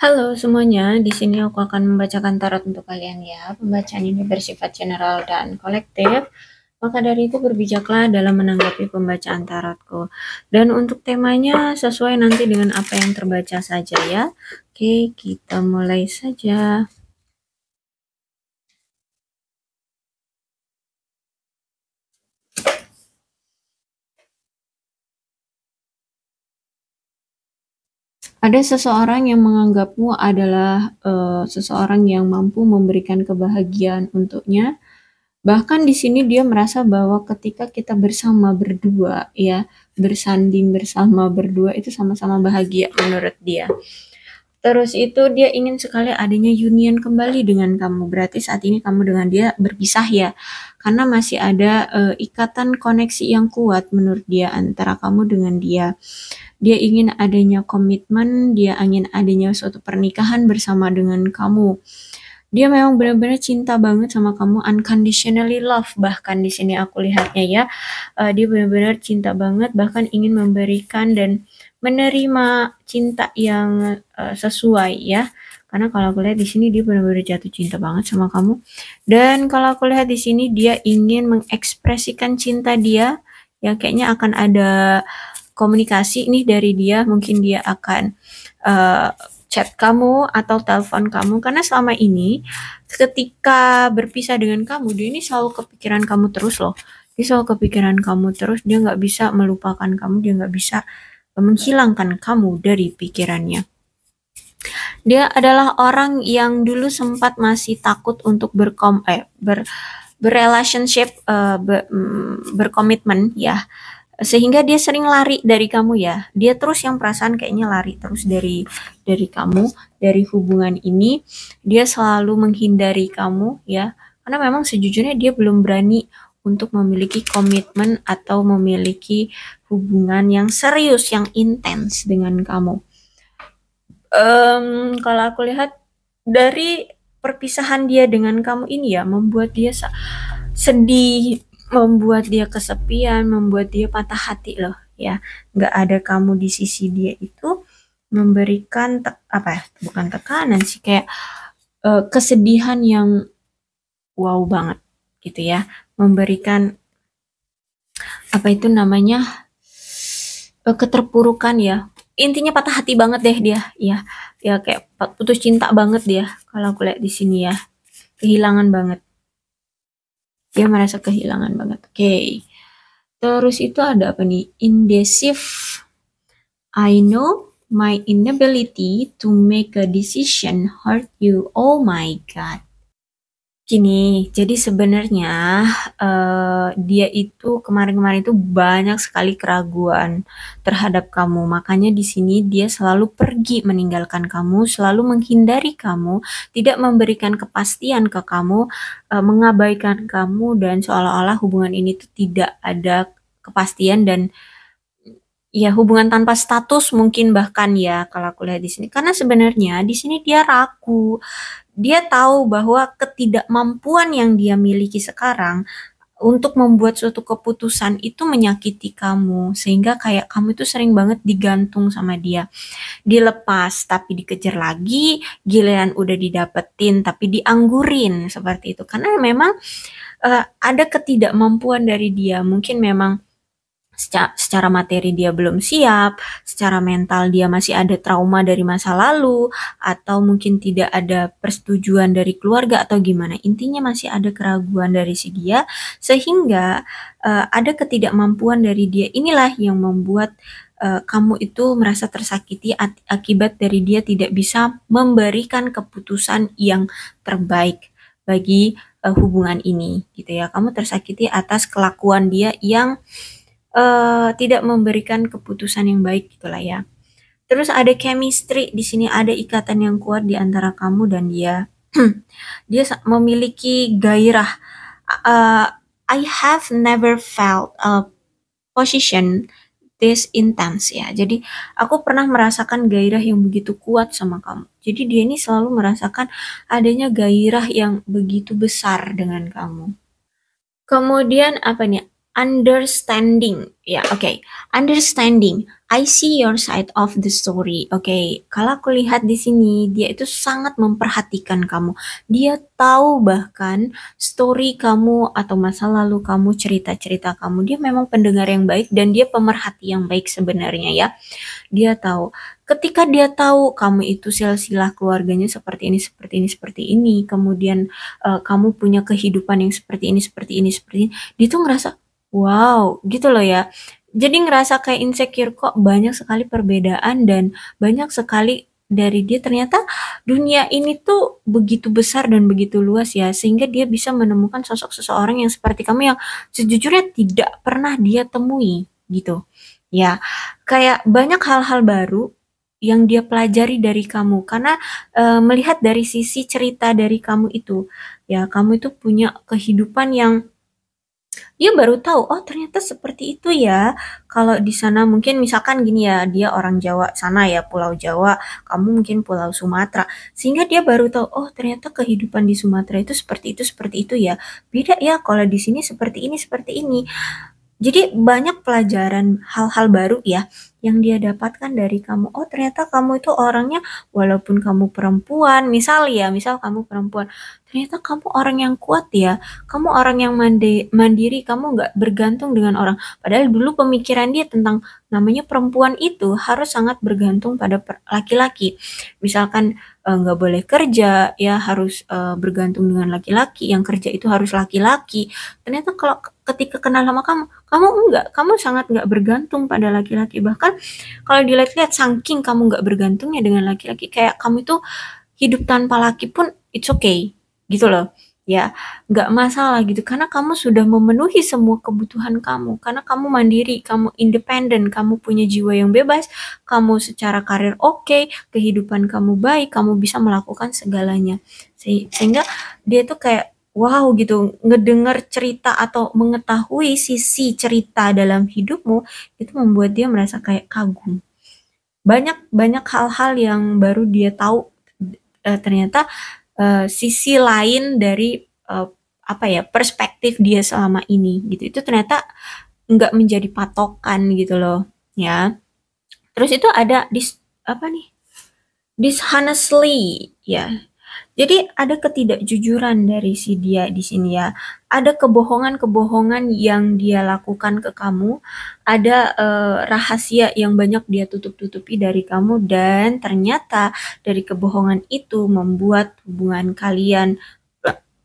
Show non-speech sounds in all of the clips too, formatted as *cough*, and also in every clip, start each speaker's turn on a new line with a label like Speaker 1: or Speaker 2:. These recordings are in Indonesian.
Speaker 1: Halo semuanya, di sini aku akan membacakan tarot untuk kalian ya. Pembacaan ini bersifat general dan kolektif. Maka dari itu berbijaklah dalam menanggapi pembacaan tarotku. Dan untuk temanya sesuai nanti dengan apa yang terbaca saja ya. Oke, kita mulai saja. Ada seseorang yang menganggapmu adalah uh, seseorang yang mampu memberikan kebahagiaan untuknya. Bahkan di sini dia merasa bahwa ketika kita bersama berdua ya, bersanding bersama berdua itu sama-sama bahagia menurut dia. Terus itu dia ingin sekali adanya union kembali dengan kamu. Berarti saat ini kamu dengan dia berpisah ya. Karena masih ada uh, ikatan koneksi yang kuat menurut dia antara kamu dengan dia. Dia ingin adanya komitmen, dia ingin adanya suatu pernikahan bersama dengan kamu. Dia memang benar-benar cinta banget sama kamu, unconditionally love. Bahkan di sini aku lihatnya ya, uh, dia benar-benar cinta banget, bahkan ingin memberikan dan menerima cinta yang uh, sesuai ya karena kalau aku lihat di sini dia benar-benar jatuh cinta banget sama kamu dan kalau aku lihat di sini dia ingin mengekspresikan cinta dia ya kayaknya akan ada komunikasi nih dari dia mungkin dia akan uh, chat kamu atau telepon kamu karena selama ini ketika berpisah dengan kamu dia ini selalu kepikiran kamu terus loh dia selalu kepikiran kamu terus dia nggak bisa melupakan kamu dia nggak bisa menghilangkan kamu dari pikirannya dia adalah orang yang dulu sempat masih takut untuk berkom eh, ber berrelationship uh, eh, ber, mm, berkomitmen ya sehingga dia sering lari dari kamu ya dia terus yang perasaan kayaknya lari terus dari dari kamu dari hubungan ini dia selalu menghindari kamu ya karena memang sejujurnya dia belum berani untuk memiliki komitmen atau memiliki hubungan yang serius yang intens dengan kamu um, kalau aku lihat dari perpisahan dia dengan kamu ini ya membuat dia sedih membuat dia kesepian, membuat dia patah hati loh, ya. Nggak ada kamu di sisi dia itu memberikan apa ya? Bukan tekanan sih kayak uh, kesedihan yang wow banget gitu ya. Memberikan apa itu namanya? Uh, keterpurukan ya. Intinya patah hati banget deh dia, ya. Ya kayak putus cinta banget dia kalau aku lihat di sini ya. Kehilangan banget dia merasa kehilangan banget oke okay. terus itu ada apa nih indecisive I know my inability to make a decision hurt you oh my god Gini, jadi sebenarnya, uh, dia itu kemarin-kemarin itu banyak sekali keraguan terhadap kamu, makanya di sini dia selalu pergi meninggalkan kamu, selalu menghindari kamu, tidak memberikan kepastian ke kamu, uh, mengabaikan kamu dan seolah-olah hubungan ini tuh tidak ada kepastian dan ya hubungan tanpa status mungkin bahkan ya kalau aku lihat di sini karena sebenarnya di sini dia ragu dia tahu bahwa ketidakmampuan yang dia miliki sekarang untuk membuat suatu keputusan itu menyakiti kamu sehingga kayak kamu itu sering banget digantung sama dia dilepas tapi dikejar lagi giliran udah didapetin tapi dianggurin seperti itu karena memang uh, ada ketidakmampuan dari dia mungkin memang secara, materi dia belum siap, secara mental dia masih ada trauma dari masa lalu, atau mungkin tidak ada persetujuan dari keluarga atau gimana. Intinya masih ada keraguan dari si dia, sehingga uh, ada ketidakmampuan dari dia. Inilah yang membuat uh, kamu itu merasa tersakiti akibat dari dia tidak bisa memberikan keputusan yang terbaik bagi uh, hubungan ini gitu ya. Kamu tersakiti atas kelakuan dia yang uh, tidak memberikan keputusan yang baik gitulah ya. Terus ada chemistry di sini ada ikatan yang kuat di antara kamu dan dia. *clears throat* dia memiliki gairah. Uh, I have never felt a position this intense ya. Jadi aku pernah merasakan gairah yang begitu kuat sama kamu. Jadi dia ini selalu merasakan adanya gairah yang begitu besar dengan kamu. Kemudian apa nih? understanding. Ya, yeah, oke. Okay. Understanding. I see your side of the story. Oke, okay. kalau aku lihat di sini dia itu sangat memperhatikan kamu. Dia tahu bahkan story kamu atau masa lalu kamu, cerita-cerita kamu. Dia memang pendengar yang baik dan dia pemerhati yang baik sebenarnya ya. Dia tahu. Ketika dia tahu kamu itu silsilah keluarganya seperti ini, seperti ini, seperti ini, kemudian uh, kamu punya kehidupan yang seperti ini, seperti ini, seperti ini, dia tuh ngerasa Wow, gitu loh ya. Jadi ngerasa kayak insecure kok banyak sekali perbedaan dan banyak sekali dari dia ternyata dunia ini tuh begitu besar dan begitu luas ya sehingga dia bisa menemukan sosok seseorang yang seperti kamu yang sejujurnya tidak pernah dia temui gitu ya kayak banyak hal-hal baru yang dia pelajari dari kamu karena e, melihat dari sisi cerita dari kamu itu ya kamu itu punya kehidupan yang dia baru tahu oh ternyata seperti itu ya kalau di sana mungkin misalkan gini ya dia orang Jawa sana ya Pulau Jawa kamu mungkin Pulau Sumatera sehingga dia baru tahu oh ternyata kehidupan di Sumatera itu seperti itu seperti itu ya beda ya kalau di sini seperti ini seperti ini jadi banyak pelajaran hal-hal baru ya yang dia dapatkan dari kamu. Oh ternyata kamu itu orangnya walaupun kamu perempuan, misal ya, misal kamu perempuan, ternyata kamu orang yang kuat ya, kamu orang yang mandi mandiri, kamu nggak bergantung dengan orang. Padahal dulu pemikiran dia tentang namanya perempuan itu harus sangat bergantung pada laki-laki. Misalkan eh, nggak e, boleh kerja ya harus e, bergantung dengan laki-laki, yang kerja itu harus laki-laki. Ternyata kalau ketika kenal sama kamu kamu enggak kamu sangat enggak bergantung pada laki-laki bahkan kalau dilihat-lihat saking kamu enggak bergantungnya dengan laki-laki kayak kamu itu hidup tanpa laki pun it's okay gitu loh ya enggak masalah gitu karena kamu sudah memenuhi semua kebutuhan kamu karena kamu mandiri kamu independen kamu punya jiwa yang bebas kamu secara karir oke okay, kehidupan kamu baik kamu bisa melakukan segalanya sehingga dia tuh kayak wow gitu ngedengar cerita atau mengetahui sisi cerita dalam hidupmu itu membuat dia merasa kayak kagum banyak banyak hal-hal yang baru dia tahu e, ternyata e, sisi lain dari e, apa ya perspektif dia selama ini gitu itu ternyata nggak menjadi patokan gitu loh ya terus itu ada dis apa nih dishonestly ya jadi ada ketidakjujuran dari si dia di sini ya. Ada kebohongan-kebohongan yang dia lakukan ke kamu, ada eh, rahasia yang banyak dia tutup-tutupi dari kamu dan ternyata dari kebohongan itu membuat hubungan kalian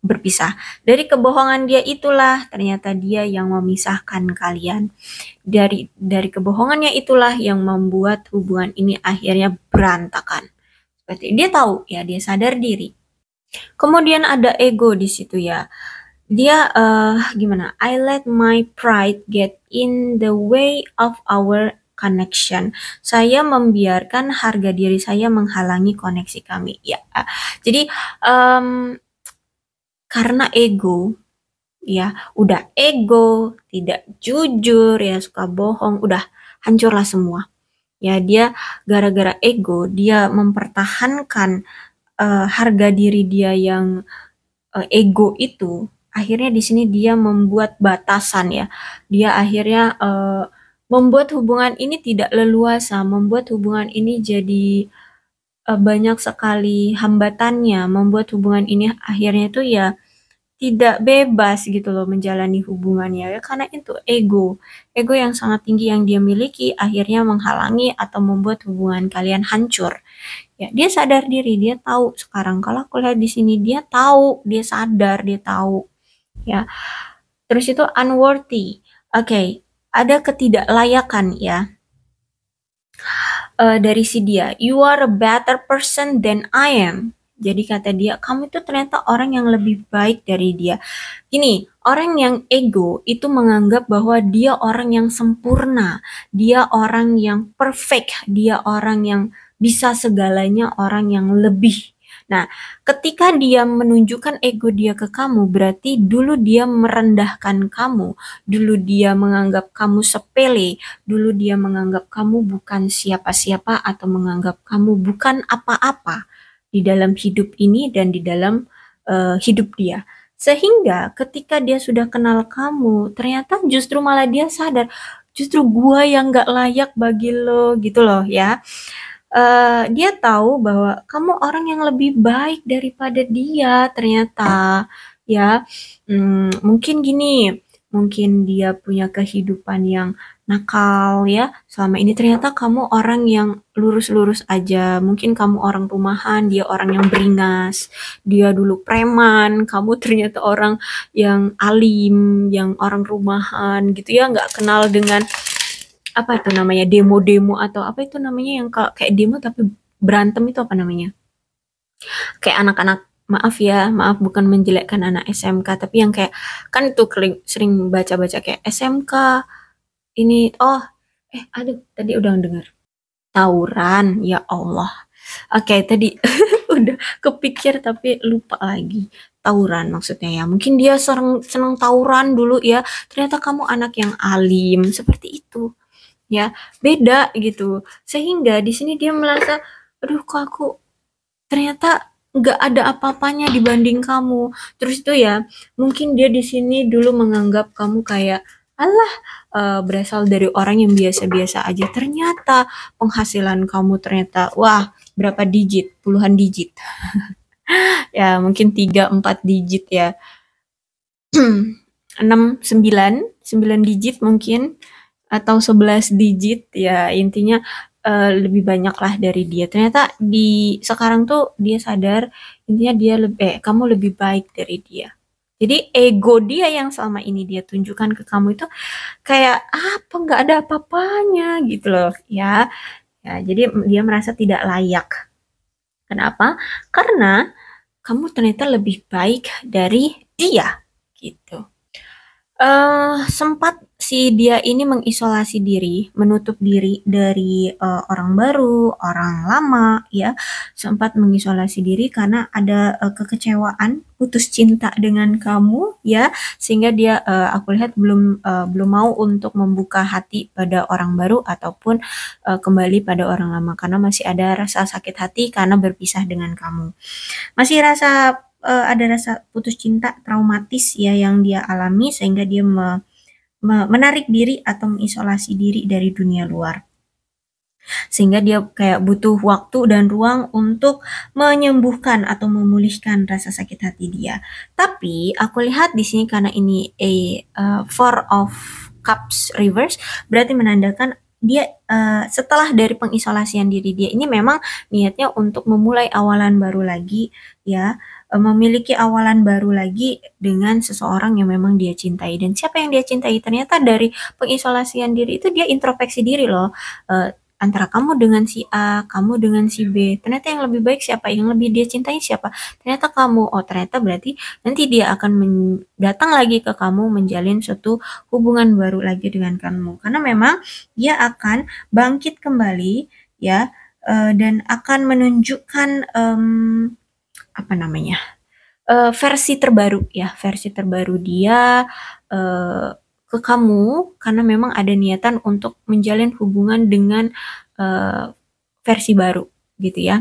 Speaker 1: berpisah. Dari kebohongan dia itulah ternyata dia yang memisahkan kalian. Dari dari kebohongannya itulah yang membuat hubungan ini akhirnya berantakan. Berarti dia tahu ya, dia sadar diri. Kemudian ada ego di situ ya. Dia uh, gimana? I let my pride get in the way of our connection. Saya membiarkan harga diri saya menghalangi koneksi kami. Ya, jadi um, karena ego, ya udah ego, tidak jujur, ya suka bohong, udah hancurlah semua ya dia gara-gara ego dia mempertahankan uh, harga diri dia yang uh, ego itu akhirnya di sini dia membuat batasan ya dia akhirnya uh, membuat hubungan ini tidak leluasa membuat hubungan ini jadi uh, banyak sekali hambatannya membuat hubungan ini akhirnya itu ya tidak bebas gitu loh menjalani hubungannya ya karena itu ego ego yang sangat tinggi yang dia miliki akhirnya menghalangi atau membuat hubungan kalian hancur ya dia sadar diri dia tahu sekarang kalau kuliah di sini dia tahu dia sadar dia tahu ya terus itu unworthy oke okay. ada ketidaklayakan ya uh, dari si dia you are a better person than I am jadi kata dia, kamu itu ternyata orang yang lebih baik dari dia. Gini, orang yang ego itu menganggap bahwa dia orang yang sempurna, dia orang yang perfect, dia orang yang bisa segalanya, orang yang lebih. Nah, ketika dia menunjukkan ego dia ke kamu, berarti dulu dia merendahkan kamu, dulu dia menganggap kamu sepele, dulu dia menganggap kamu bukan siapa-siapa atau menganggap kamu bukan apa-apa di dalam hidup ini dan di dalam uh, hidup dia. Sehingga ketika dia sudah kenal kamu, ternyata justru malah dia sadar, justru gua yang gak layak bagi lo gitu loh ya. Uh, dia tahu bahwa kamu orang yang lebih baik daripada dia ternyata ya. Hmm, mungkin gini, mungkin dia punya kehidupan yang nakal ya selama ini ternyata kamu orang yang lurus-lurus aja mungkin kamu orang rumahan dia orang yang beringas dia dulu preman kamu *laughs* ternyata orang yang alim yang orang rumahan gitu ya nggak kenal dengan apa itu namanya demo-demo atau apa itu namanya yang kayak demo tapi berantem itu apa namanya kayak anak-anak maaf ya, maaf bukan menjelekkan anak SMK, tapi yang kayak kan itu sering baca-baca kayak SMK ini oh eh aduh tadi udah dengar tawuran ya Allah. Oke, okay, tadi *laughs* udah kepikir tapi lupa lagi. Tauran maksudnya ya. Mungkin dia seneng, seneng tauran dulu ya. Ternyata kamu anak yang alim seperti itu. Ya, beda gitu. Sehingga di sini dia merasa aduh kok aku ternyata nggak ada apa-apanya dibanding kamu terus itu ya mungkin dia di sini dulu menganggap kamu kayak Allah uh, eh, berasal dari orang yang biasa-biasa aja ternyata penghasilan kamu ternyata wah berapa digit puluhan digit *laughs* ya mungkin tiga empat digit ya *clears throat* enam sembilan sembilan digit mungkin atau 11 digit ya intinya Eh, lebih banyak lah dari dia ternyata di sekarang tuh dia sadar intinya dia lebih eh, kamu lebih baik dari dia jadi ego dia yang selama ini dia tunjukkan ke kamu itu kayak apa nggak ada apa-apanya gitu loh ya. Ya, jadi dia merasa tidak layak. Kenapa? Karena kamu ternyata lebih baik dari dia gitu. Uh, sempat si dia ini mengisolasi diri, menutup diri dari uh, orang baru, orang lama, ya, sempat mengisolasi diri karena ada uh, kekecewaan, putus cinta dengan kamu, ya, sehingga dia, uh, aku lihat belum uh, belum mau untuk membuka hati pada orang baru ataupun uh, kembali pada orang lama karena masih ada rasa sakit hati karena berpisah dengan kamu, masih rasa uh, ada rasa putus cinta traumatis ya yang dia alami sehingga dia me menarik diri atau mengisolasi diri dari dunia luar sehingga dia kayak butuh waktu dan ruang untuk menyembuhkan atau memulihkan rasa sakit hati dia. Tapi aku lihat di sini karena ini a uh, four of cups reverse berarti menandakan dia uh, setelah dari pengisolasian diri dia ini memang niatnya untuk memulai awalan baru lagi ya Eh, memiliki awalan baru lagi dengan seseorang yang memang dia cintai dan siapa yang dia cintai ternyata dari pengisolasian diri itu dia introspeksi diri loh uh, antara kamu dengan si A, kamu dengan si B. Ternyata yang lebih baik siapa, yang lebih dia cintai siapa. Ternyata kamu. Oh, ternyata berarti nanti dia akan datang lagi ke kamu menjalin suatu hubungan baru lagi dengan kamu. Karena memang dia akan bangkit kembali ya uh, dan akan menunjukkan um, apa namanya uh, versi terbaru ya versi terbaru dia uh, ke kamu karena memang ada niatan untuk menjalin hubungan dengan uh, versi baru gitu ya.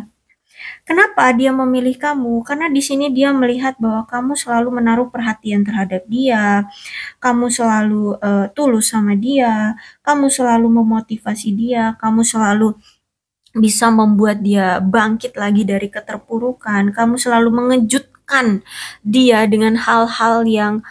Speaker 1: Kenapa dia memilih kamu? Karena di sini dia melihat bahwa kamu selalu menaruh perhatian terhadap dia, kamu selalu uh, tulus sama dia, kamu selalu memotivasi dia, kamu selalu bisa membuat dia bangkit lagi dari keterpurukan. Kamu selalu mengejutkan dia dengan hal-hal yang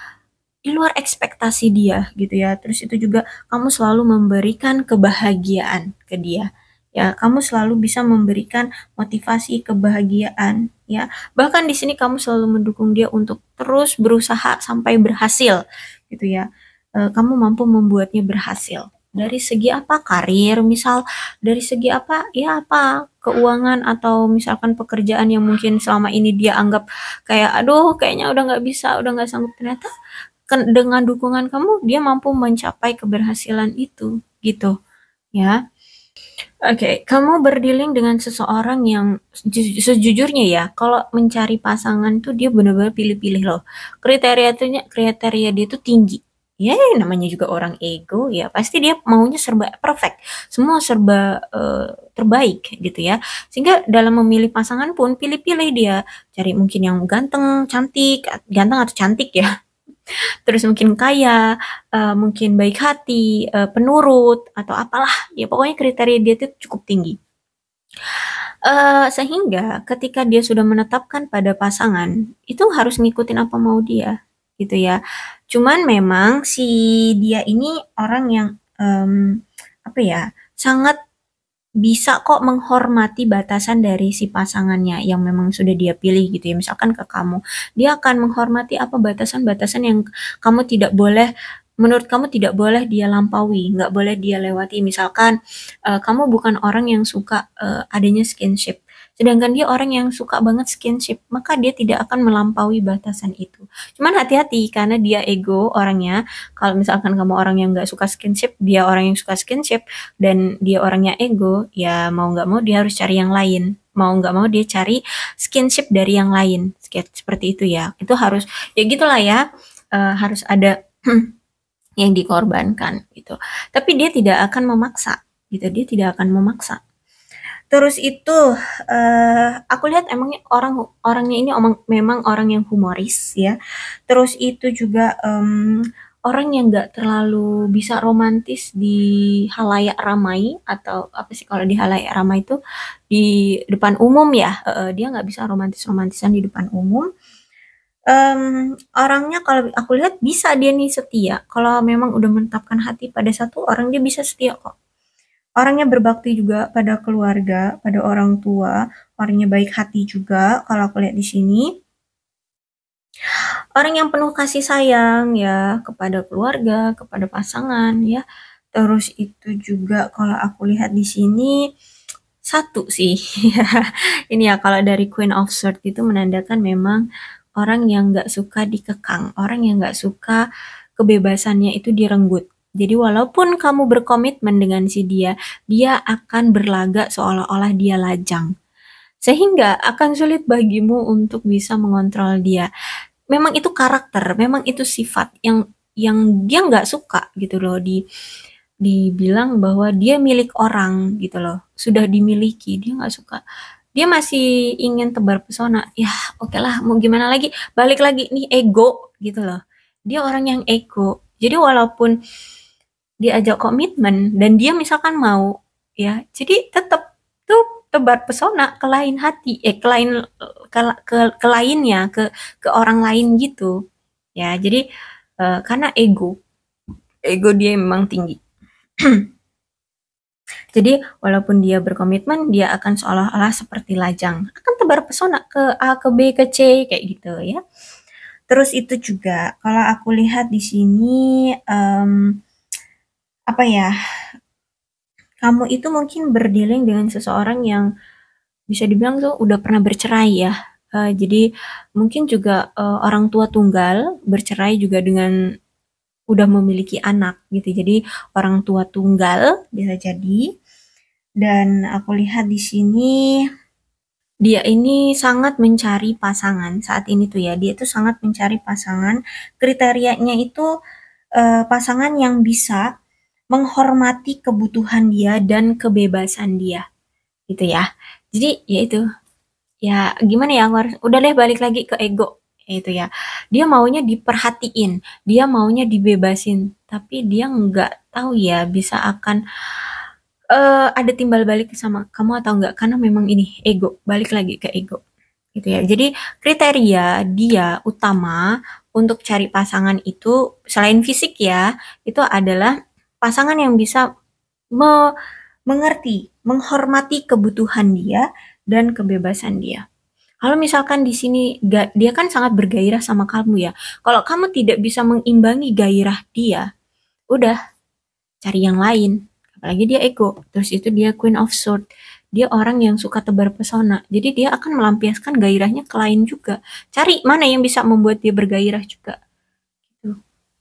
Speaker 1: di luar ekspektasi dia gitu ya. Terus itu juga kamu selalu memberikan kebahagiaan ke dia. Ya, kamu selalu bisa memberikan motivasi kebahagiaan ya. Bahkan di sini kamu selalu mendukung dia untuk terus berusaha sampai berhasil gitu ya. E, kamu mampu membuatnya berhasil dari segi apa karir misal dari segi apa ya apa keuangan atau misalkan pekerjaan yang mungkin selama ini dia anggap kayak aduh kayaknya udah nggak bisa udah nggak sanggup ternyata dengan dukungan kamu dia mampu mencapai keberhasilan itu gitu ya oke okay. kamu berdiling dengan seseorang yang sejujurnya ya kalau mencari pasangan tuh dia benar-benar pilih-pilih loh kriteria kriteria dia tuh tinggi ya, ya namanya juga orang ego ya pasti dia maunya serba perfect semua serba uh, terbaik gitu ya sehingga dalam memilih pasangan pun pilih-pilih dia cari mungkin yang ganteng cantik ganteng atau cantik ya *laughs* terus mungkin kaya uh, mungkin baik hati uh, penurut atau apalah ya pokoknya kriteria dia itu cukup tinggi Uh, sehingga ketika dia sudah menetapkan pada pasangan itu harus ngikutin apa mau dia gitu ya Cuman memang si dia ini orang yang um, apa ya sangat bisa kok menghormati batasan dari si pasangannya yang memang sudah dia pilih gitu ya misalkan ke kamu dia akan menghormati apa batasan-batasan yang kamu tidak boleh menurut kamu tidak boleh dia lampaui nggak boleh dia lewati misalkan uh, kamu bukan orang yang suka uh, adanya skinship Sedangkan dia orang yang suka banget skinship, maka dia tidak akan melampaui batasan itu. Cuman hati-hati karena dia ego orangnya. Kalau misalkan kamu orang yang nggak suka skinship, dia orang yang suka skinship dan dia orangnya ego, ya mau nggak mau dia harus cari yang lain mau nggak mau dia cari skinship dari yang lain seperti itu ya itu harus ya gitulah ya uh, harus ada *clears throat* yang dikorbankan gitu tapi dia tidak akan memaksa gitu dia tidak akan memaksa Terus itu uh, aku lihat emangnya orang orangnya ini omong, memang orang yang humoris ya. Terus itu juga um, orang yang nggak terlalu bisa romantis di halayak ramai atau apa sih kalau di halayak ramai itu di depan umum ya. Uh, dia nggak bisa romantis romantisan di depan umum. Um, orangnya kalau aku lihat bisa dia nih setia. Kalau memang udah menetapkan hati pada satu orang dia bisa setia kok orangnya berbakti juga pada keluarga, pada orang tua, orangnya baik hati juga kalau aku lihat di sini. Orang yang penuh kasih sayang ya kepada keluarga, kepada pasangan ya. Terus itu juga kalau aku lihat di sini satu sih. *laughs* Ini ya kalau dari Queen of Swords itu menandakan memang orang yang nggak suka dikekang, orang yang nggak suka kebebasannya itu direnggut jadi walaupun kamu berkomitmen dengan si dia, dia akan berlagak seolah-olah dia lajang. Sehingga akan sulit bagimu untuk bisa mengontrol dia. Memang itu karakter, memang itu sifat yang yang dia nggak suka gitu loh di dibilang bahwa dia milik orang gitu loh sudah dimiliki dia nggak suka dia masih ingin tebar pesona ya oke okay lah mau gimana lagi balik lagi nih ego gitu loh dia orang yang ego jadi walaupun diajak komitmen dan dia misalkan mau ya jadi tetap tuh tebar pesona ke lain hati eh ke lain ke ke, ke lainnya ke ke orang lain gitu ya jadi uh, karena ego ego dia memang tinggi *clears throat* jadi walaupun dia berkomitmen dia akan seolah-olah seperti lajang akan tebar pesona ke A ke B ke C kayak gitu ya terus itu juga kalau aku lihat di sini um, apa ya, kamu itu mungkin berdealing dengan seseorang yang bisa dibilang tuh udah pernah bercerai ya. Uh, jadi mungkin juga uh, orang tua tunggal bercerai juga dengan udah memiliki anak gitu. Jadi orang tua tunggal bisa jadi. Dan aku lihat di sini dia ini sangat mencari pasangan saat ini tuh ya. Dia itu sangat mencari pasangan. Kriterianya itu uh, pasangan yang bisa menghormati kebutuhan dia dan kebebasan dia gitu ya jadi ya itu ya gimana ya Anwar udah deh balik lagi ke ego ya itu ya dia maunya diperhatiin dia maunya dibebasin tapi dia nggak tahu ya bisa akan uh, ada timbal balik sama kamu atau nggak karena memang ini ego balik lagi ke ego gitu ya jadi kriteria dia utama untuk cari pasangan itu selain fisik ya itu adalah pasangan yang bisa me mengerti, menghormati kebutuhan dia dan kebebasan dia. Kalau misalkan di sini dia kan sangat bergairah sama kamu ya. Kalau kamu tidak bisa mengimbangi gairah dia, udah cari yang lain. Apalagi dia ego, terus itu dia queen of sword. Dia orang yang suka tebar pesona. Jadi dia akan melampiaskan gairahnya ke lain juga. Cari mana yang bisa membuat dia bergairah juga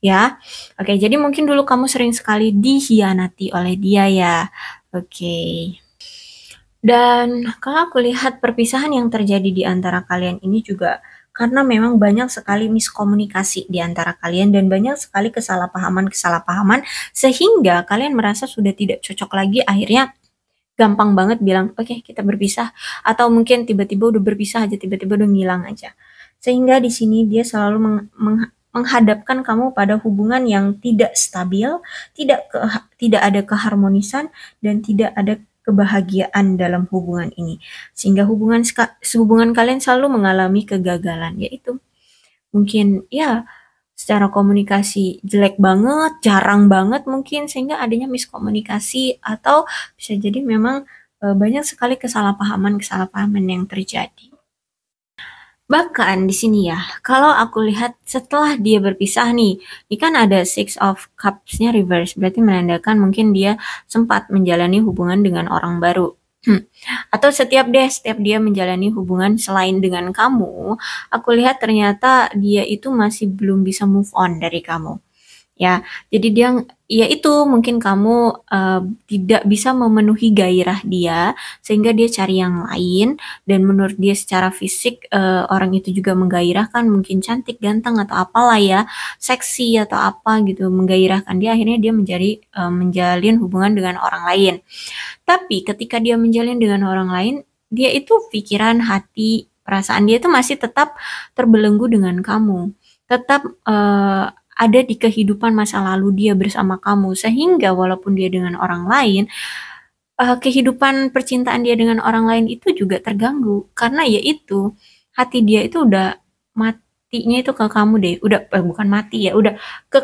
Speaker 1: ya. Oke, jadi mungkin dulu kamu sering sekali dihianati oleh dia ya. Oke. Dan kalau aku lihat perpisahan yang terjadi di antara kalian ini juga karena memang banyak sekali miskomunikasi di antara kalian dan banyak sekali kesalahpahaman-kesalahpahaman sehingga kalian merasa sudah tidak cocok lagi akhirnya gampang banget bilang oke okay, kita berpisah atau mungkin tiba-tiba udah berpisah aja tiba-tiba udah ngilang aja sehingga di sini dia selalu meng, meng menghadapkan kamu pada hubungan yang tidak stabil, tidak ke, tidak ada keharmonisan dan tidak ada kebahagiaan dalam hubungan ini. Sehingga hubungan hubungan kalian selalu mengalami kegagalan yaitu mungkin ya secara komunikasi jelek banget, jarang banget mungkin sehingga adanya miskomunikasi atau bisa jadi memang eh, banyak sekali kesalahpahaman-kesalahpahaman yang terjadi. Bahkan di sini ya, kalau aku lihat setelah dia berpisah nih, ini kan ada six of cups-nya reverse, berarti menandakan mungkin dia sempat menjalani hubungan dengan orang baru. Hmm. Atau setiap deh, setiap dia menjalani hubungan selain dengan kamu, aku lihat ternyata dia itu masih belum bisa move on dari kamu. Ya, jadi dia ya itu mungkin kamu uh, tidak bisa memenuhi gairah dia sehingga dia cari yang lain dan menurut dia secara fisik uh, orang itu juga menggairahkan mungkin cantik ganteng atau apalah ya seksi atau apa gitu menggairahkan dia akhirnya dia menjadi uh, menjalin hubungan dengan orang lain tapi ketika dia menjalin dengan orang lain dia itu pikiran hati perasaan dia itu masih tetap terbelenggu dengan kamu tetap uh, ada di kehidupan masa lalu dia bersama kamu sehingga walaupun dia dengan orang lain uh, kehidupan percintaan dia dengan orang lain itu juga terganggu karena yaitu hati dia itu udah matinya itu ke kamu deh udah eh, bukan mati ya udah ke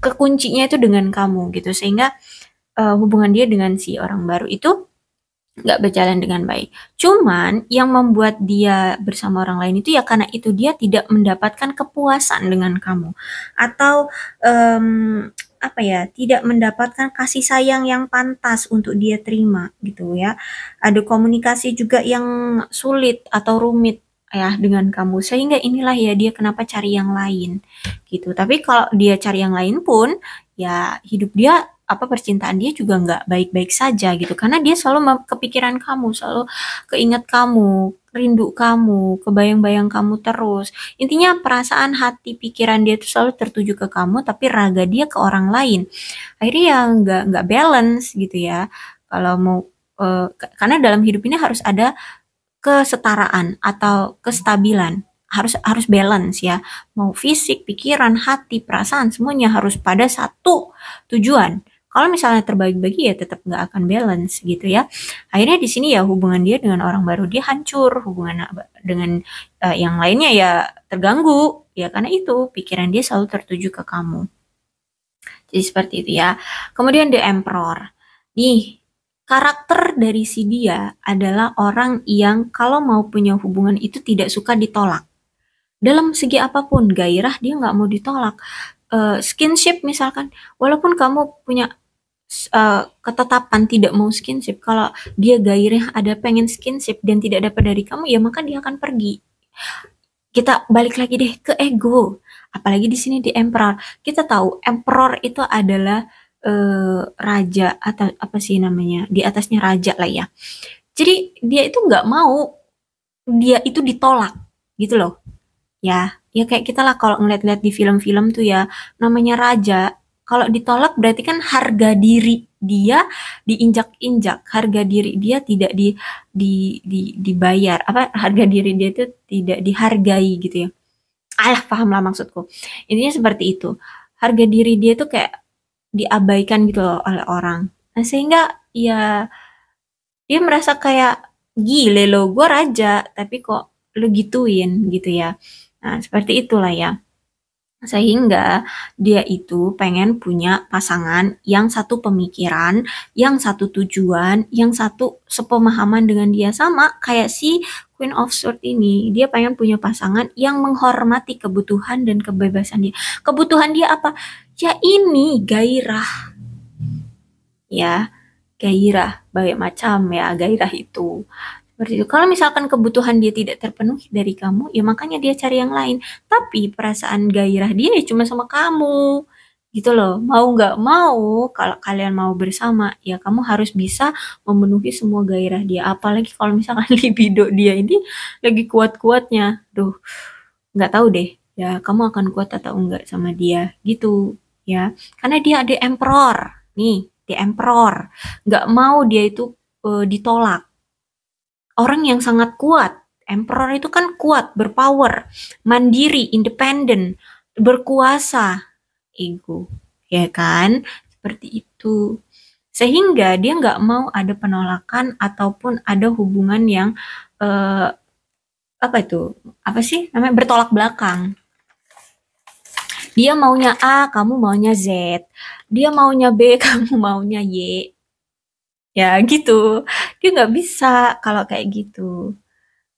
Speaker 1: kekuncinya itu dengan kamu gitu sehingga uh, hubungan dia dengan si orang baru itu nggak berjalan dengan baik. Cuman yang membuat dia bersama orang lain itu ya karena itu dia tidak mendapatkan kepuasan dengan kamu atau um, apa ya tidak mendapatkan kasih sayang yang pantas untuk dia terima gitu ya. Ada komunikasi juga yang sulit atau rumit ya dengan kamu sehingga inilah ya dia kenapa cari yang lain gitu. Tapi kalau dia cari yang lain pun ya hidup dia apa percintaan dia juga nggak baik-baik saja gitu karena dia selalu kepikiran kamu selalu keinget kamu rindu kamu kebayang-bayang kamu terus intinya perasaan hati pikiran dia itu selalu tertuju ke kamu tapi raga dia ke orang lain akhirnya ya nggak nggak balance gitu ya kalau mau uh, karena dalam hidup ini harus ada kesetaraan atau kestabilan harus harus balance ya mau fisik pikiran hati perasaan semuanya harus pada satu tujuan kalau misalnya terbagi-bagi ya tetap nggak akan balance gitu ya. Akhirnya di sini ya hubungan dia dengan orang baru dia hancur, hubungan dengan uh, yang lainnya ya terganggu ya karena itu pikiran dia selalu tertuju ke kamu. Jadi seperti itu ya. Kemudian the emperor. Nih, karakter dari si dia adalah orang yang kalau mau punya hubungan itu tidak suka ditolak. Dalam segi apapun, gairah dia nggak mau ditolak. Uh, skinship misalkan, walaupun kamu punya uh, ketetapan tidak mau skinship kalau dia gairah ada pengen skinship dan tidak dapat dari kamu ya maka dia akan pergi kita balik lagi deh ke ego apalagi di sini di emperor kita tahu emperor itu adalah uh, raja atau apa sih namanya di atasnya raja lah ya jadi dia itu nggak mau dia itu ditolak gitu loh ya ya kayak kita lah kalau ngeliat-ngeliat di film-film tuh ya namanya raja kalau ditolak berarti kan harga diri dia diinjak-injak, harga diri dia tidak di, di, di dibayar, apa harga diri dia itu tidak dihargai gitu ya. Alah pahamlah maksudku. Intinya seperti itu. Harga diri dia itu kayak diabaikan gitu loh oleh orang. Nah, sehingga ya dia merasa kayak gile lo gue raja tapi kok lo gituin gitu ya. Nah, seperti itulah ya sehingga dia itu pengen punya pasangan yang satu pemikiran, yang satu tujuan, yang satu sepemahaman dengan dia sama kayak si Queen of Sword ini. Dia pengen punya pasangan yang menghormati kebutuhan dan kebebasan dia. Kebutuhan dia apa? Ya ini gairah. Ya, gairah, banyak macam ya gairah itu. Seperti itu. Kalau misalkan kebutuhan dia tidak terpenuhi dari kamu, ya makanya dia cari yang lain. Tapi perasaan gairah dia ya cuma sama kamu. Gitu loh. Mau nggak mau, kalau kalian mau bersama, ya kamu harus bisa memenuhi semua gairah dia. Apalagi kalau misalkan *laughs* libido dia ini lagi kuat-kuatnya. Duh, nggak tahu deh. Ya, kamu akan kuat atau enggak sama dia. Gitu ya. Karena dia ada emperor. Nih, di emperor nggak mau dia itu e, ditolak orang yang sangat kuat. Emperor itu kan kuat, berpower, mandiri, independen, berkuasa, ego, ya kan? Seperti itu. Sehingga dia nggak mau ada penolakan ataupun ada hubungan yang eh, apa itu? Apa sih namanya bertolak belakang. Dia maunya A, kamu maunya Z. Dia maunya B, *laughs* kamu maunya Y ya gitu dia nggak bisa kalau kayak gitu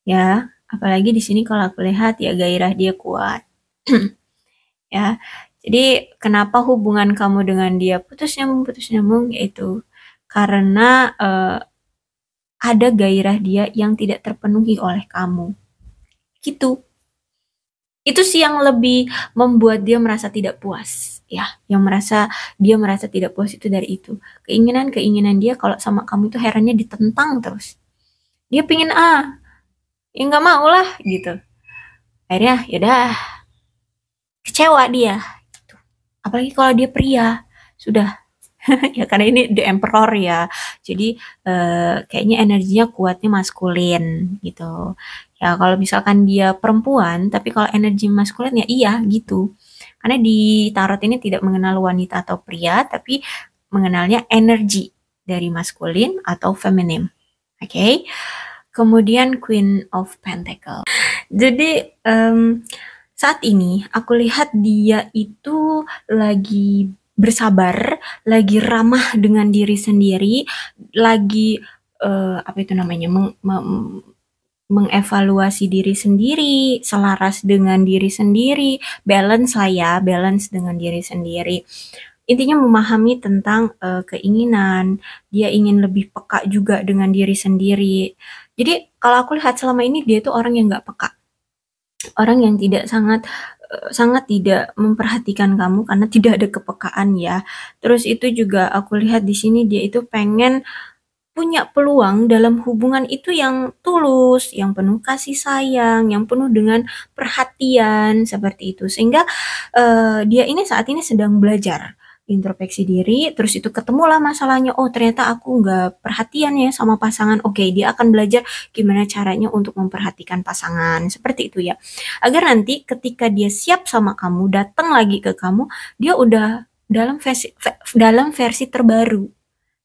Speaker 1: ya apalagi di sini kalau aku lihat ya gairah dia kuat *clears throat* ya jadi kenapa hubungan kamu dengan dia putus nyambung putus nyambung yaitu karena uh, ada gairah dia yang tidak terpenuhi oleh kamu gitu itu sih yang lebih membuat dia merasa tidak puas ya yang merasa dia merasa tidak puas itu dari itu keinginan keinginan dia kalau sama kamu itu herannya ditentang terus dia pingin A ya nggak mau lah gitu akhirnya yaudah kecewa dia gitu. apalagi kalau dia pria sudah *laughs* ya karena ini the emperor ya jadi eh, kayaknya energinya kuatnya maskulin gitu ya kalau misalkan dia perempuan tapi kalau energi maskulin ya iya gitu karena di tarot ini tidak mengenal wanita atau pria, tapi mengenalnya energi dari maskulin atau feminim. Oke. Okay? Kemudian Queen of Pentacle. Jadi um, saat ini aku lihat dia itu lagi bersabar, lagi ramah dengan diri sendiri, lagi uh, apa itu namanya meng, mengevaluasi diri sendiri, selaras dengan diri sendiri, balance lah ya, balance dengan diri sendiri. Intinya memahami tentang uh, keinginan, dia ingin lebih peka juga dengan diri sendiri. Jadi kalau aku lihat selama ini dia itu orang yang nggak peka, orang yang tidak sangat eh, sangat tidak memperhatikan kamu karena tidak ada kepekaan ya. Terus itu juga aku lihat di sini dia itu pengen punya peluang dalam hubungan itu yang tulus, yang penuh kasih sayang, yang penuh dengan perhatian seperti itu. Sehingga uh, dia ini saat ini sedang belajar introspeksi diri, terus itu ketemulah masalahnya, oh ternyata aku nggak perhatian ya sama pasangan, oke okay, dia akan belajar gimana caranya untuk memperhatikan pasangan, seperti itu ya. Agar nanti ketika dia siap sama kamu, datang lagi ke kamu, dia udah dalam versi dalam versi terbaru,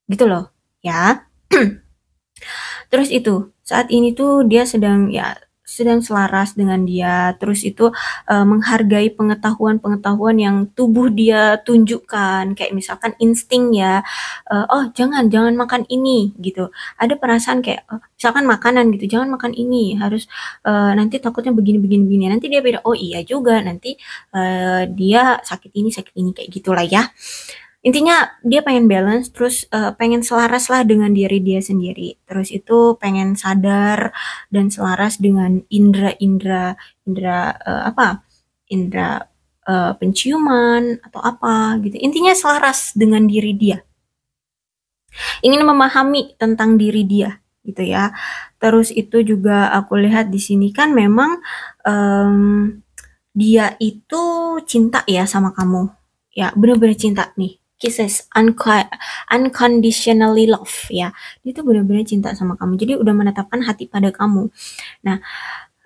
Speaker 1: gitu loh, ya. *clears throat* terus itu saat ini tuh dia sedang ya sedang selaras dengan dia terus itu uh, menghargai pengetahuan-pengetahuan yang tubuh dia tunjukkan kayak misalkan insting ya uh, oh jangan jangan makan ini gitu ada perasaan kayak oh, misalkan makanan gitu jangan makan ini harus uh, nanti takutnya begini begini begini nanti dia beda oh iya juga nanti uh, dia sakit ini sakit ini kayak gitulah ya intinya dia pengen balance terus uh, pengen selaras lah dengan diri dia sendiri terus itu pengen sadar dan selaras dengan indera indera indera uh, apa indera uh, penciuman atau apa gitu intinya selaras dengan diri dia ingin memahami tentang diri dia gitu ya terus itu juga aku lihat di sini kan memang um, dia itu cinta ya sama kamu ya benar-benar cinta nih kisses unconditionally love ya dia tuh benar-benar cinta sama kamu jadi udah menetapkan hati pada kamu nah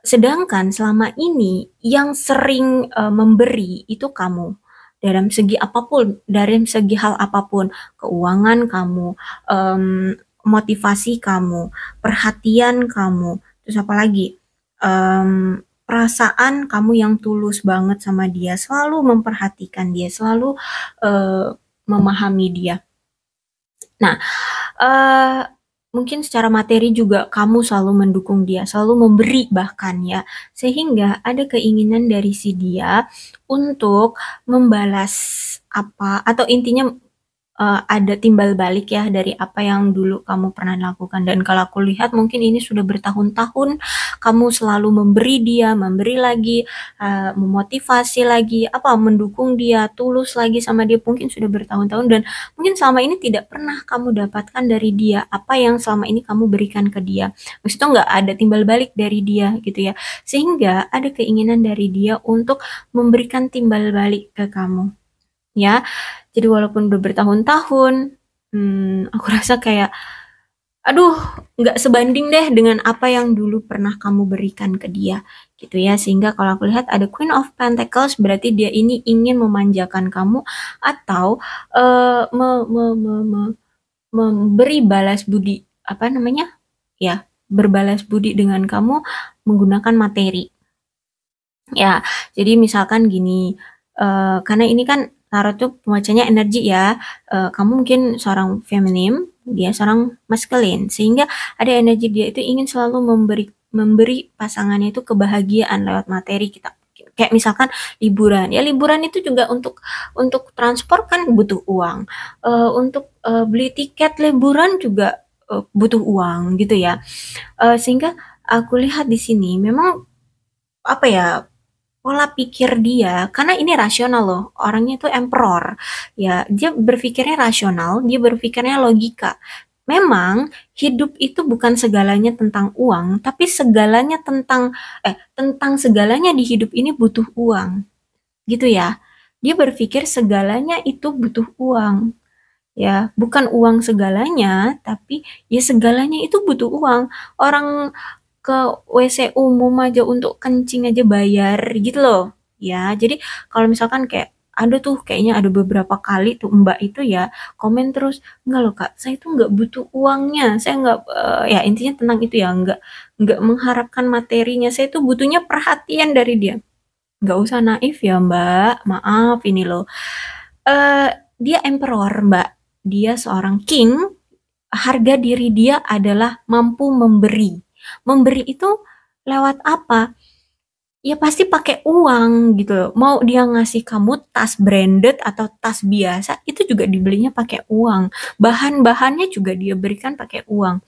Speaker 1: sedangkan selama ini yang sering uh, memberi itu kamu dalam segi apapun dari segi hal apapun keuangan kamu um, motivasi kamu perhatian kamu terus apa lagi um, perasaan kamu yang tulus banget sama dia selalu memperhatikan dia selalu uh, memahami dia. Nah, uh, mungkin secara materi juga kamu selalu mendukung dia, selalu memberi bahkan ya, sehingga ada keinginan dari si dia untuk membalas apa atau intinya uh, ada timbal balik ya dari apa yang dulu kamu pernah lakukan dan kalau aku lihat mungkin ini sudah bertahun-tahun kamu selalu memberi dia memberi lagi uh, memotivasi lagi apa mendukung dia tulus lagi sama dia mungkin sudah bertahun-tahun dan mungkin selama ini tidak pernah kamu dapatkan dari dia apa yang selama ini kamu berikan ke dia maksudnya nggak ada timbal balik dari dia gitu ya sehingga ada keinginan dari dia untuk memberikan timbal balik ke kamu ya jadi walaupun udah bertahun-tahun hmm, aku rasa kayak aduh nggak sebanding deh dengan apa yang dulu pernah kamu berikan ke dia gitu ya sehingga kalau aku lihat ada Queen of Pentacles berarti dia ini ingin memanjakan kamu atau uh, me, me, me, me, memberi balas budi apa namanya ya berbalas budi dengan kamu menggunakan materi ya jadi misalkan gini uh, karena ini kan Tarot tuh pembacanya energi ya. Uh, kamu mungkin seorang feminim, dia seorang maskulin, sehingga ada energi dia itu ingin selalu memberi memberi pasangannya itu kebahagiaan lewat materi kita kayak misalkan liburan ya liburan itu juga untuk untuk transport kan butuh uang uh, untuk uh, beli tiket liburan juga uh, butuh uang gitu ya uh, sehingga aku lihat di sini memang apa ya pola pikir dia karena ini rasional loh orangnya itu emperor ya dia berpikirnya rasional dia berpikirnya logika memang hidup itu bukan segalanya tentang uang, tapi segalanya tentang eh tentang segalanya di hidup ini butuh uang. Gitu ya. Dia berpikir segalanya itu butuh uang. Ya, bukan uang segalanya, tapi ya segalanya itu butuh uang. Orang ke WC umum aja untuk kencing aja bayar gitu loh ya jadi kalau misalkan kayak ada tuh kayaknya ada beberapa kali tuh mbak itu ya komen terus enggak loh kak saya tuh nggak butuh uangnya saya nggak uh, ya intinya tenang itu ya nggak nggak mengharapkan materinya saya tuh butuhnya perhatian dari dia nggak usah naif ya mbak maaf ini loh uh, dia emperor mbak dia seorang king harga diri dia adalah mampu memberi memberi itu lewat apa? Ya pasti pakai uang gitu Mau dia ngasih kamu tas branded atau tas biasa, itu juga dibelinya pakai uang. Bahan-bahannya juga dia berikan pakai uang.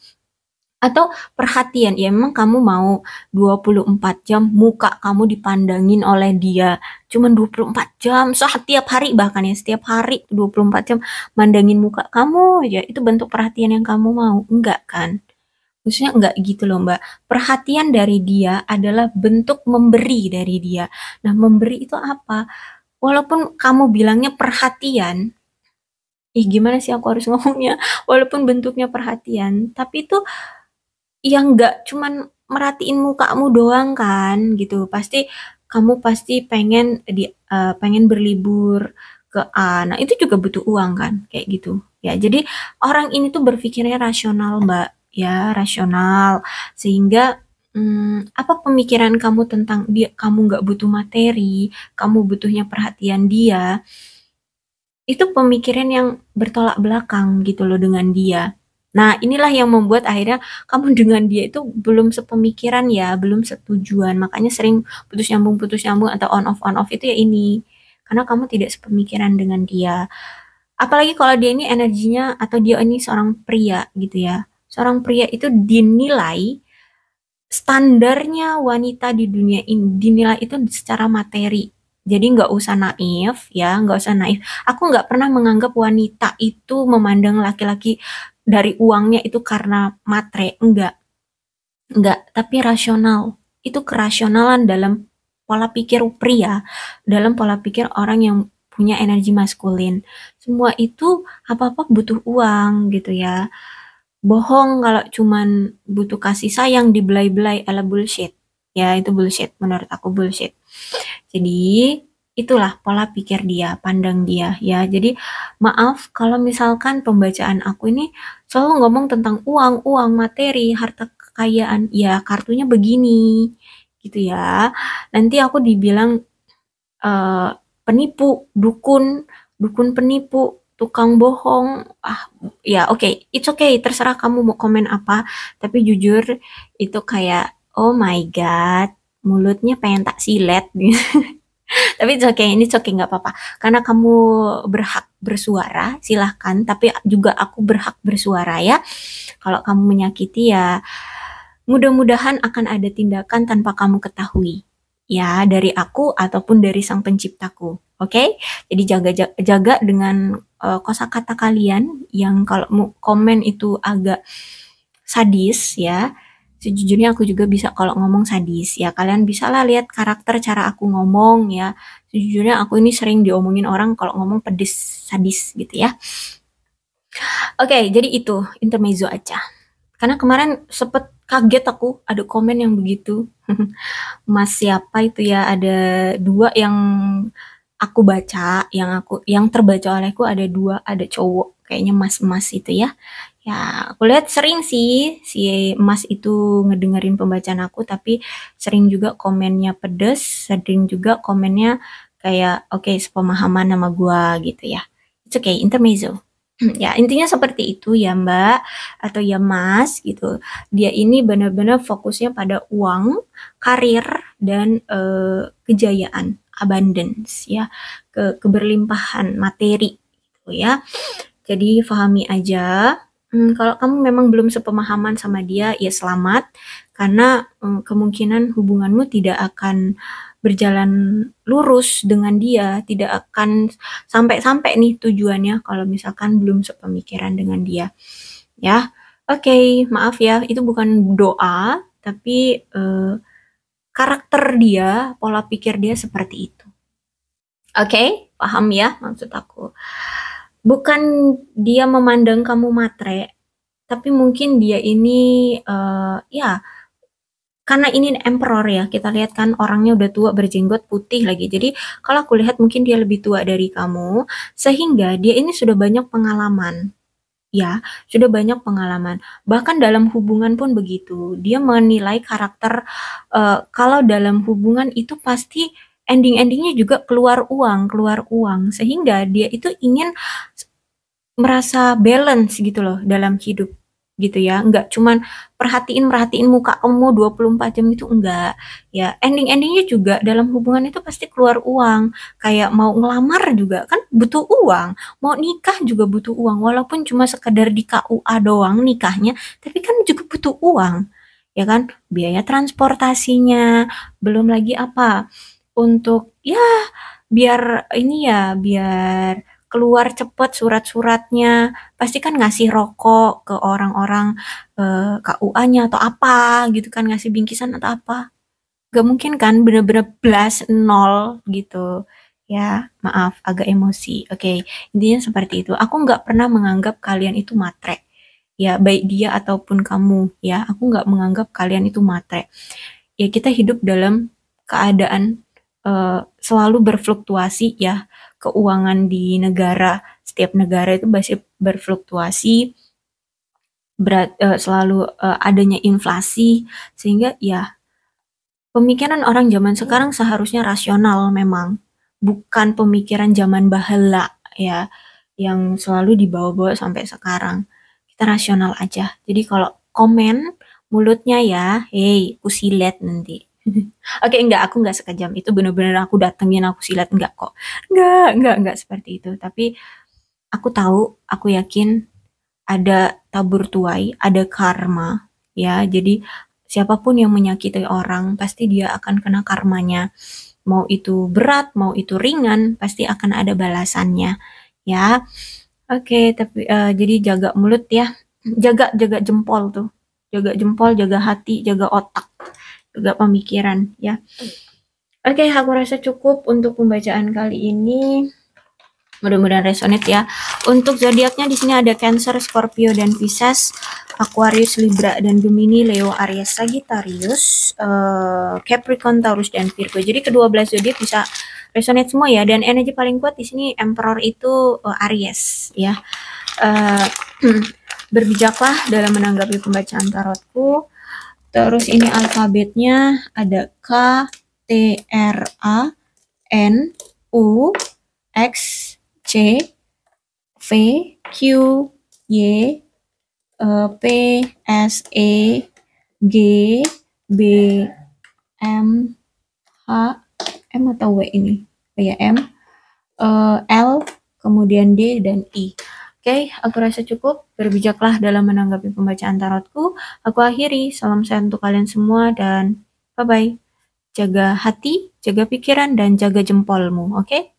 Speaker 1: Atau perhatian, ya memang kamu mau 24 jam muka kamu dipandangin oleh dia. Cuman 24 jam, setiap hari bahkan ya, setiap hari 24 jam mandangin muka kamu ya Itu bentuk perhatian yang kamu mau, enggak kan? maksudnya enggak gitu loh mbak perhatian dari dia adalah bentuk memberi dari dia nah memberi itu apa walaupun kamu bilangnya perhatian ih gimana sih aku harus *laughs* ngomongnya walaupun bentuknya perhatian tapi itu yang enggak cuman merhatiin mukamu doang kan gitu pasti kamu pasti pengen di uh, pengen berlibur ke A. Nah, itu juga butuh uang kan, kayak gitu. Ya, jadi orang ini tuh berpikirnya rasional, Mbak ya rasional sehingga hmm, apa pemikiran kamu tentang dia kamu nggak butuh materi kamu butuhnya perhatian dia itu pemikiran yang bertolak belakang gitu loh dengan dia nah inilah yang membuat akhirnya kamu dengan dia itu belum sepemikiran ya belum setujuan makanya sering putus nyambung putus nyambung atau on off on off itu ya ini karena kamu tidak sepemikiran dengan dia apalagi kalau dia ini energinya atau dia ini seorang pria gitu ya seorang pria itu dinilai standarnya wanita di dunia ini dinilai itu secara materi. Jadi nggak usah naif ya, nggak usah naif. Aku nggak pernah menganggap wanita itu memandang laki-laki dari uangnya itu karena matre, enggak. Enggak, tapi rasional. Itu kerasionalan dalam pola pikir pria, dalam pola pikir orang yang punya energi maskulin. Semua itu apa-apa butuh uang gitu ya bohong kalau cuman butuh kasih sayang dibelai-belai ala bullshit. Ya, itu bullshit menurut aku bullshit. Jadi, itulah pola pikir dia, pandang dia ya. Jadi, maaf kalau misalkan pembacaan aku ini selalu ngomong tentang uang, uang, materi, harta kekayaan. Ya, kartunya begini gitu ya. Nanti aku dibilang uh, penipu, dukun, dukun penipu tukang bohong ah ya oke okay. it's okay terserah kamu mau komen apa tapi jujur itu kayak oh my god mulutnya pengen tak silet *laughs* tapi it's okay ini it's okay nggak apa-apa karena kamu berhak bersuara silahkan tapi juga aku berhak bersuara ya kalau kamu menyakiti ya mudah-mudahan akan ada tindakan tanpa kamu ketahui ya dari aku ataupun dari sang penciptaku oke okay? jadi jaga jaga dengan uh, eh, kata kalian yang kalau mau komen itu agak sadis ya. Sejujurnya aku juga bisa kalau ngomong sadis ya. Kalian bisalah lihat karakter cara aku ngomong ya. Sejujurnya aku ini sering diomongin orang kalau ngomong pedes sadis gitu ya. Oke, okay, jadi itu intermezzo aja. Karena kemarin sempet kaget aku ada komen yang begitu. *laughs* Mas siapa itu ya ada dua yang aku baca yang aku yang terbaca olehku ada dua ada cowok kayaknya mas-mas itu ya ya aku lihat sering sih si mas itu ngedengerin pembacaan aku tapi sering juga komennya pedes sering juga komennya kayak oke okay, sepemahaman sama gua gitu ya itu kayak intermezzo *clears throat* ya intinya seperti itu ya mbak atau ya mas gitu dia ini benar-benar fokusnya pada uang karir dan uh, kejayaan abundance ya, ke keberlimpahan materi gitu ya. Jadi fahami aja. Hmm, kalau kamu memang belum sepemahaman sama dia, ya selamat karena hmm, kemungkinan hubunganmu tidak akan berjalan lurus dengan dia, tidak akan sampai-sampai nih tujuannya kalau misalkan belum sepemikiran dengan dia. Ya. Oke, okay, maaf ya, itu bukan doa, tapi uh, karakter dia, pola pikir dia seperti itu. Oke, okay? paham ya maksud aku. Bukan dia memandang kamu matre, tapi mungkin dia ini uh, ya karena ini emperor ya kita lihat kan orangnya udah tua berjenggot putih lagi jadi kalau aku lihat mungkin dia lebih tua dari kamu sehingga dia ini sudah banyak pengalaman Ya, sudah banyak pengalaman. Bahkan dalam hubungan pun begitu. Dia menilai karakter, uh, kalau dalam hubungan itu pasti ending endingnya juga keluar uang keluar uang, sehingga dia itu ingin merasa balance gitu loh dalam hidup gitu ya nggak cuman perhatiin perhatiin muka kamu 24 jam itu enggak ya ending endingnya juga dalam hubungan itu pasti keluar uang kayak mau ngelamar juga kan butuh uang mau nikah juga butuh uang walaupun cuma sekedar di KUA doang nikahnya tapi kan juga butuh uang ya kan biaya transportasinya belum lagi apa untuk ya biar ini ya biar keluar cepat surat-suratnya pasti kan ngasih rokok ke orang-orang eh, KUA-nya atau apa gitu kan ngasih bingkisan atau apa gak mungkin kan bener-bener blast nol gitu ya maaf agak emosi oke okay. intinya seperti itu aku nggak pernah menganggap kalian itu matre ya baik dia ataupun kamu ya aku nggak menganggap kalian itu matre ya kita hidup dalam keadaan uh, selalu berfluktuasi ya keuangan di negara setiap negara itu masih berfluktuasi berat uh, selalu uh, adanya inflasi sehingga ya pemikiran orang zaman sekarang seharusnya rasional memang bukan pemikiran zaman bahela ya yang selalu dibawa-bawa sampai sekarang kita rasional aja jadi kalau komen mulutnya ya hey kusilet nanti *laughs* Oke, okay, enggak, aku enggak sekejam itu bener-bener aku datengin aku silat enggak kok. Enggak, enggak, enggak seperti itu. Tapi aku tahu, aku yakin ada tabur tuai, ada karma ya. Jadi siapapun yang menyakiti orang pasti dia akan kena karmanya. Mau itu berat, mau itu ringan, pasti akan ada balasannya ya. Oke, okay, tapi uh, jadi jaga mulut ya. Jaga jaga jempol tuh. Jaga jempol, jaga hati, jaga otak juga pemikiran ya. Oke, okay, aku rasa cukup untuk pembacaan kali ini. Mudah-mudahan resonate ya. Untuk zodiaknya di sini ada Cancer, Scorpio dan Pisces, Aquarius, Libra dan Gemini, Leo, Aries, Sagittarius, uh, Capricorn, Taurus dan Virgo. Jadi kedua belas zodiak bisa resonate semua ya dan energi paling kuat di sini Emperor itu uh, Aries ya. Uh, *clears throat* berbijaklah dalam menanggapi pembacaan tarotku. Terus ini alfabetnya ada K, T, R, A, N, U, X, C, V, Q, Y, e, P, S, E, G, B, M, H, M atau W ini? Oh ya, M, e, L, kemudian D dan I. Oke, aku rasa cukup. Berbijaklah dalam menanggapi pembacaan tarotku. Aku akhiri. Salam sayang untuk kalian semua dan bye-bye. Jaga hati, jaga pikiran, dan jaga jempolmu. Oke?